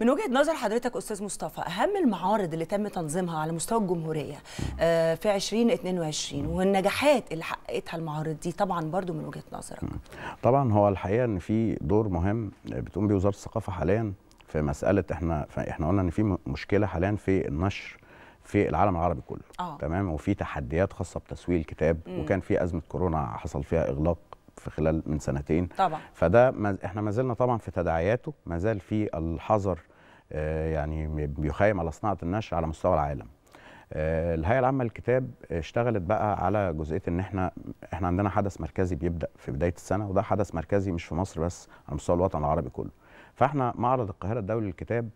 من وجهه نظر حضرتك استاذ مصطفى اهم المعارض اللي تم تنظيمها على مستوى الجمهوريه آه، في 2022 والنجاحات اللي حققتها المعارض دي طبعا برضو من وجهه نظرك طبعا هو الحقيقه ان في دور مهم بتقوم به وزاره الثقافه حاليا في مساله احنا احنا قلنا ان في مشكله حاليا في النشر في العالم العربي كله آه. تمام وفي تحديات خاصه بتسويق الكتاب مم. وكان في ازمه كورونا حصل فيها اغلاق في خلال من سنتين طبعا فده ما احنا ما زلنا طبعا في تداعياته ما زال في الحذر آه، يعني بيخيم على صناعه النشر على مستوى العالم آه، الهيئه العامه للكتاب اشتغلت بقى على جزئيه ان احنا احنا عندنا حدث مركزي بيبدا في بدايه السنه وده حدث مركزي مش في مصر بس على مستوى الوطن العربي كله فاحنا معرض القاهره الدولي للكتاب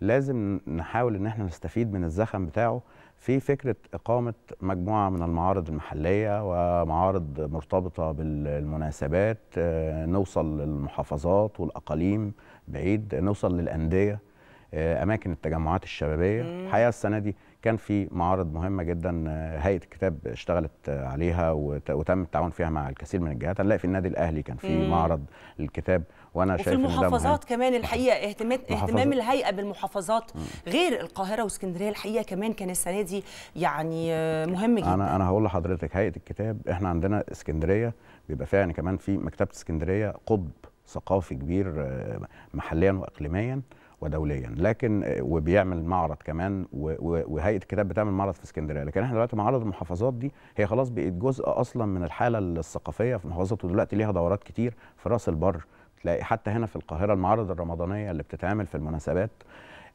لازم نحاول ان احنا نستفيد من الزخم بتاعه في فكره اقامه مجموعه من المعارض المحليه ومعارض مرتبطه بالمناسبات آه، نوصل للمحافظات والاقاليم بعيد نوصل للانديه آه، اماكن التجمعات الشبابيه الحقيقه السنه دي كان في معارض مهمه جدا آه، هيئه الكتاب اشتغلت آه، عليها وتم التعاون فيها مع الكثير من الجهات هنلاقي في النادي الاهلي كان في معرض الكتاب وانا شايف المحافظات كمان الحقيقه اهتمام اهتمام الهيئه بالمحافظات مم. غير القاهره واسكندريه الحقيقه كمان كان السنه دي يعني مهم جدا انا انا هقول لحضرتك هيئه الكتاب احنا عندنا اسكندريه بيبقى فيها يعني كمان في مكتبه اسكندريه قطب ثقافي كبير محليا واقليميا ودوليا لكن آه، وبيعمل معرض كمان وهيئه الكتاب بتعمل معرض في اسكندريه لكن احنا دلوقتي معرض المحافظات دي هي خلاص بقت جزء اصلا من الحاله الثقافيه في محافظات ودلوقتي ليها دورات كتير في راس البر تلاقي حتى هنا في القاهره المعارض الرمضانيه اللي بتتعمل في المناسبات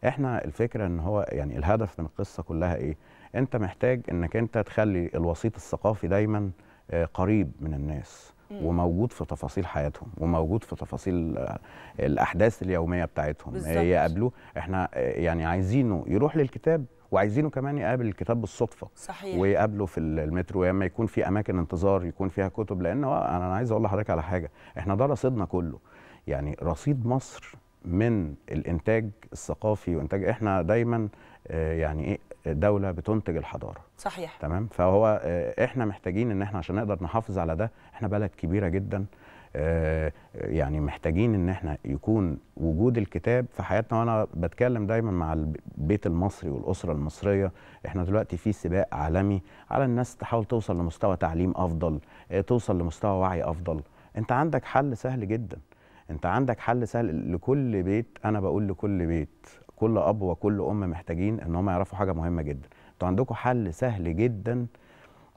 احنا الفكره ان هو يعني الهدف من القصه كلها ايه انت محتاج انك انت تخلي الوسيط الثقافي دايما آه، قريب من الناس وموجود في تفاصيل حياتهم وموجود في تفاصيل آه، الاحداث اليوميه بتاعتهم بالزبط. يقابلوه احنا آه، يعني عايزينه يروح للكتاب وعايزينه كمان يقابل الكتاب بالصدفه صحيح. ويقابله في المترو يا اما يكون في اماكن انتظار يكون فيها كتب لان انا عايز اقول لحضرتك على حاجه احنا ده رصيدنا كله يعني رصيد مصر من الانتاج الثقافي وانتاج احنا دايما آه، يعني ايه دوله بتنتج الحضاره صحيح تمام فهو آه، احنا محتاجين ان احنا عشان نقدر نحافظ على ده احنا بلد كبيره جدا آه، يعني محتاجين ان احنا يكون وجود الكتاب في حياتنا وانا بتكلم دايما مع البيت المصري والاسره المصريه احنا دلوقتي في سباق عالمي على الناس تحاول توصل لمستوى تعليم افضل آه، توصل لمستوى وعي افضل انت عندك حل سهل جدا انت عندك حل سهل لكل بيت انا بقول لكل بيت كل اب وكل ام محتاجين ان هم يعرفوا حاجه مهمه جدا انتوا عندكم حل سهل جدا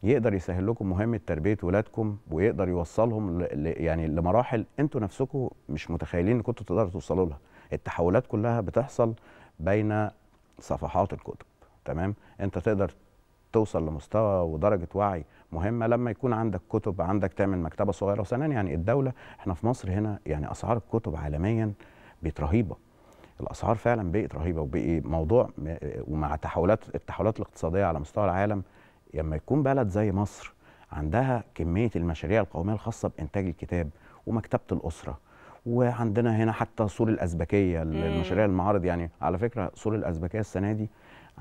يقدر يسهل لكم مهمه تربيه ولادكم ويقدر يوصلهم ل... يعني لمراحل انتوا نفسكم مش متخيلين ان كنتوا تقدروا توصلوا لها التحولات كلها بتحصل بين صفحات الكتب تمام انت تقدر توصل لمستوى ودرجه وعي مهمه لما يكون عندك كتب عندك تعمل مكتبه صغيره وثانيا يعني الدوله احنا في مصر هنا يعني اسعار الكتب عالميا بقت رهيبه الاسعار فعلا بقت رهيبه وبقي موضوع ومع تحولات التحولات الاقتصاديه على مستوى العالم لما يكون بلد زي مصر عندها كميه المشاريع القوميه الخاصه بانتاج الكتاب ومكتبه الاسره وعندنا هنا حتى سور الازبكيه المشاريع المعارض يعني على فكره سور الازبكيه السنه دي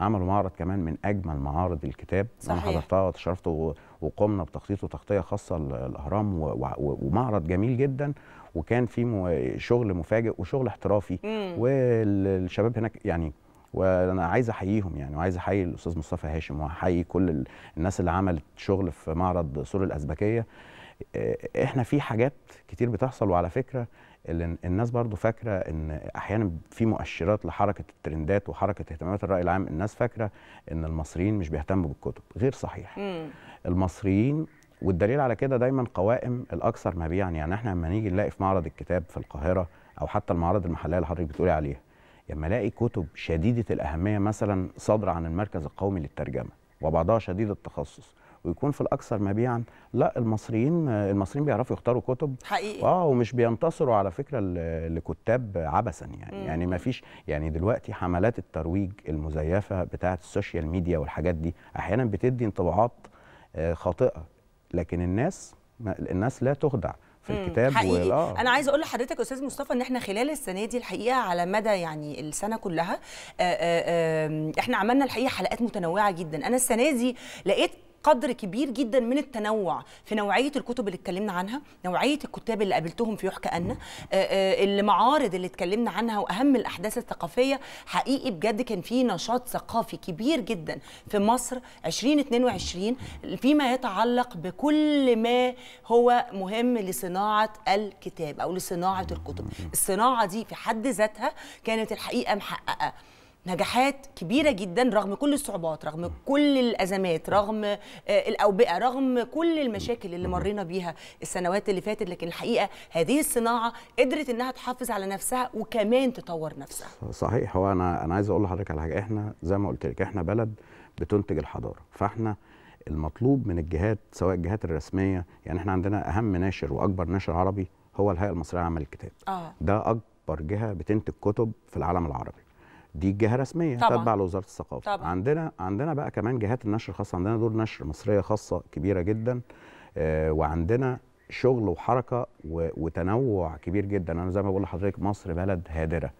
عملوا معرض كمان من اجمل معارض الكتاب صحيح. انا حضرتها وتشرفت وقمنا بتخطيط وتغطيه خاصه للاهرام ومعرض جميل جدا وكان في شغل مفاجئ وشغل احترافي مم. والشباب هناك يعني وانا عايز احييهم يعني وعايز احيي الاستاذ مصطفى هاشم واحيي كل الناس اللي عملت شغل في معرض سور الازبكيه آه، احنا في حاجات كتير بتحصل وعلى فكره اللي الناس برضو فاكره ان احيانا في مؤشرات لحركه الترندات وحركه اهتمامات الراي العام الناس فاكره ان المصريين مش بيهتموا بالكتب غير صحيح مم. المصريين والدليل على كده دايما قوائم الاكثر مبيعا يعني احنا لما نيجي نلاقي في معرض الكتاب في القاهره او حتى المعارض المحليه اللي حضرتك بتقولي عليها لما الاقي كتب شديده الاهميه مثلا صادره عن المركز القومي للترجمه وبعضها شديد التخصص ويكون في الاكثر مبيعا لا المصريين المصريين بيعرفوا يختاروا كتب حقيقي اه ومش بينتصروا على فكره لكتاب عبثا يعني مم. يعني ما فيش يعني دلوقتي حملات الترويج المزيفه بتاعه السوشيال ميديا والحاجات دي احيانا بتدي انطباعات آه، خاطئه لكن الناس الناس لا تخدع في الكتاب حقيقي آه. انا عايز اقول لحضرتك استاذ مصطفى ان احنا خلال السنه دي الحقيقه على مدى يعني السنه كلها آآ آه، آآ احنا عملنا الحقيقه حلقات متنوعه جدا انا السنه دي لقيت قدر كبير جدا من التنوع في نوعيه الكتب اللي اتكلمنا عنها نوعيه الكتاب اللي قابلتهم في يحكى أن آه، آه، المعارض اللي اتكلمنا عنها واهم الاحداث الثقافيه حقيقي بجد كان في نشاط ثقافي كبير جدا في مصر 2022 فيما يتعلق بكل ما هو مهم لصناعه الكتاب او لصناعه الكتب الصناعه دي في حد ذاتها كانت الحقيقه محققه نجاحات كبيرة جدا رغم كل الصعوبات رغم كل الأزمات رغم آه، الأوبئة رغم كل المشاكل اللي مرينا بيها السنوات اللي فاتت لكن الحقيقة هذه الصناعة قدرت إنها تحافظ على نفسها وكمان تطور نفسها صحيح هو أنا أنا عايز أقول لحضرتك على حاجة إحنا زي ما قلت لك إحنا بلد بتنتج الحضارة فإحنا المطلوب من الجهات سواء الجهات الرسمية يعني إحنا عندنا أهم ناشر وأكبر ناشر عربي هو الهيئة المصرية لعمل الكتاب آه. ده أكبر جهة بتنتج كتب في العالم العربي دي الجهه الرسميه تتبع لوزاره الثقافه طبعا. عندنا عندنا بقى كمان جهات النشر الخاصه عندنا دور نشر مصريه خاصه كبيره جدا آه وعندنا شغل وحركه وتنوع كبير جدا انا زي ما بقول لحضرتك مصر بلد هادره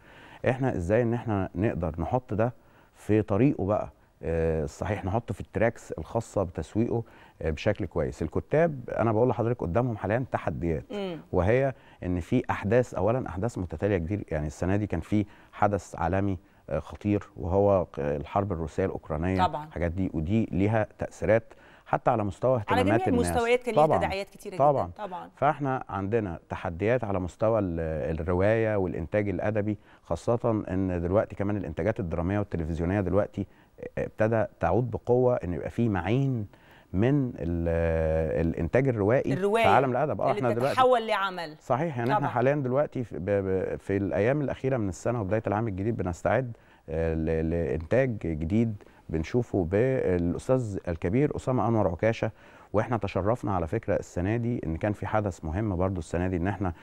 احنا ازاي ان احنا نقدر نحط ده في طريقه بقى الصحيح آه، نحطه في التراكس الخاصه بتسويقه آه، بشكل كويس الكتاب انا بقول لحضرتك قدامهم حاليا تحديات مم. وهي ان في احداث اولا احداث متتاليه كتير يعني السنه دي كان في حدث عالمي خطير وهو الحرب الروسيه الاوكرانيه طبعا الحاجات دي ودي ليها تاثيرات حتى على مستوى اهتمامات الناس على جميع المستويات كان ليها تداعيات كتيره طبعًا. جدا طبعا فاحنا عندنا تحديات على مستوى الروايه والانتاج الادبي خاصه ان دلوقتي كمان الانتاجات الدراميه والتلفزيونيه دلوقتي ابتدى تعود بقوه ان يبقى في معين من آه، الانتاج الروائي, الروائي في عالم الادب اه احنا دلوقتي بتتحول لعمل صحيح يعني طبعا. احنا حاليا دلوقتي في, في الايام الاخيره من السنه وبدايه العام الجديد بنستعد آه، لانتاج جديد بنشوفه بالاستاذ الكبير اسامه انور عكاشه واحنا تشرفنا على فكره السنه دي ان كان في حدث مهم برضو السنه دي ان احنا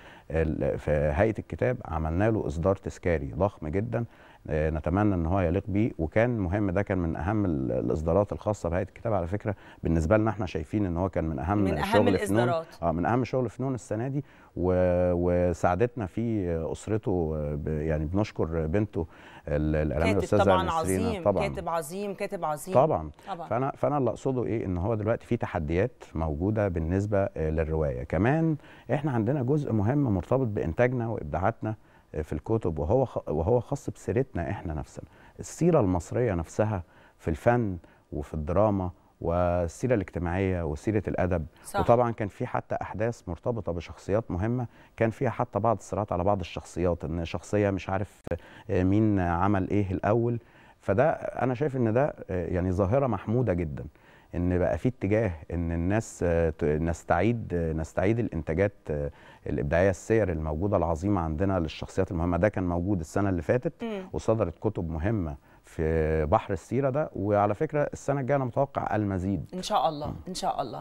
في هيئه الكتاب عملنا له اصدار تذكاري ضخم جدا آه، نتمنى ان هو يليق بيه وكان مهم ده كان من اهم الاصدارات الخاصه بهيئه الكتاب على فكره بالنسبه لنا احنا شايفين ان هو كان من اهم من أهم الإصدارات. اه من اهم شغل فنون السنه دي و... وساعدتنا في اسرته يعني بنشكر بنته الاعلاميه الاستاذه طبعا عظيم طبعا كاتب عظيم كاتب عظيم طبعا, طبعا. فانا فانا اللي اقصده ايه ان هو دلوقتي في تحديات موجوده بالنسبه للروايه كمان احنا عندنا جزء مهم مرتبط بانتاجنا وابداعاتنا في الكتب وهو وهو خاص بسيرتنا احنا نفسنا السيره المصريه نفسها في الفن وفي الدراما والسيرة الاجتماعية وسيرة الأدب صح. وطبعا كان في حتى أحداث مرتبطة بشخصيات مهمة كان فيها حتى بعض الصراعات على بعض الشخصيات إن شخصية مش عارف آه، مين عمل إيه الأول فده أنا شايف إن ده آه، يعني ظاهرة محمودة جدا ان بقى في اتجاه ان الناس آه، نستعيد نستعيد الانتاجات آه، الابداعيه السير الموجوده العظيمه عندنا للشخصيات المهمه ده كان موجود السنه اللي فاتت وصدرت كتب مهمه في بحر السيره ده وعلى فكره السنه الجايه انا متوقع المزيد ان شاء الله ان شاء الله